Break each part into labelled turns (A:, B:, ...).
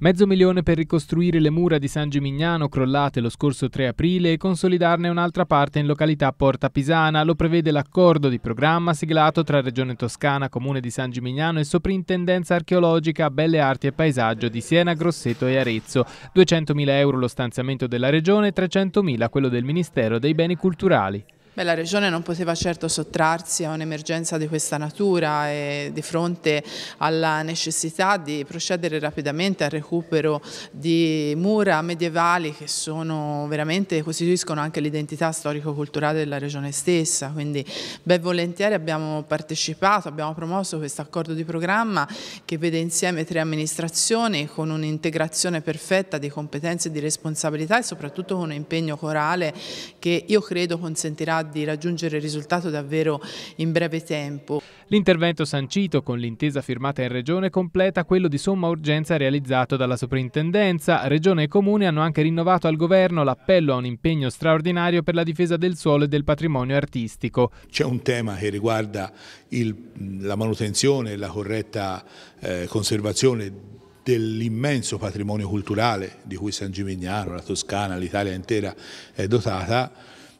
A: Mezzo milione per ricostruire le mura di San Gimignano crollate lo scorso 3 aprile e consolidarne un'altra parte in località Porta Pisana, lo prevede l'accordo di programma siglato tra Regione Toscana, Comune di San Gimignano e Soprintendenza Archeologica, Belle Arti e Paesaggio di Siena, Grosseto e Arezzo. 200.000 euro lo stanziamento della Regione e 300.000 quello del Ministero dei Beni Culturali.
B: Beh, la Regione non poteva certo sottrarsi a un'emergenza di questa natura e di fronte alla necessità di procedere rapidamente al recupero di mura medievali che sono veramente costituiscono anche l'identità storico-culturale della Regione stessa, quindi ben volentieri abbiamo partecipato, abbiamo promosso questo accordo di programma che vede insieme tre amministrazioni con un'integrazione perfetta di competenze e di responsabilità e soprattutto con un impegno corale che io credo consentirà di raggiungere il risultato davvero in breve tempo.
A: L'intervento sancito con l'intesa firmata in Regione completa quello di somma urgenza realizzato dalla Soprintendenza. Regione e Comune hanno anche rinnovato al Governo l'appello a un impegno straordinario
C: per la difesa del suolo e del patrimonio artistico. C'è un tema che riguarda il, la manutenzione e la corretta eh, conservazione dell'immenso patrimonio culturale di cui San Gimignano, la Toscana, l'Italia intera è dotata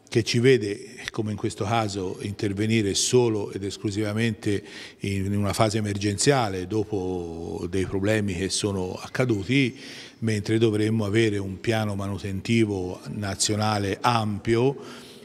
C: che ci vede, come in questo caso, intervenire solo ed esclusivamente in una fase emergenziale dopo dei problemi che sono accaduti, mentre dovremmo avere un piano manutentivo nazionale ampio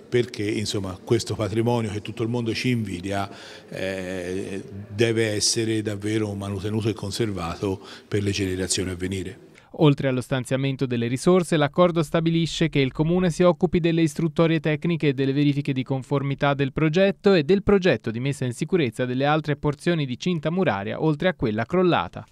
C: perché insomma, questo patrimonio che tutto il mondo ci invidia eh, deve essere davvero manutenuto e conservato per le generazioni a venire.
A: Oltre allo stanziamento delle risorse, l'accordo stabilisce che il Comune si occupi delle istruttorie tecniche e delle verifiche di conformità del progetto e del progetto di messa in sicurezza delle altre porzioni di cinta muraria oltre a quella crollata.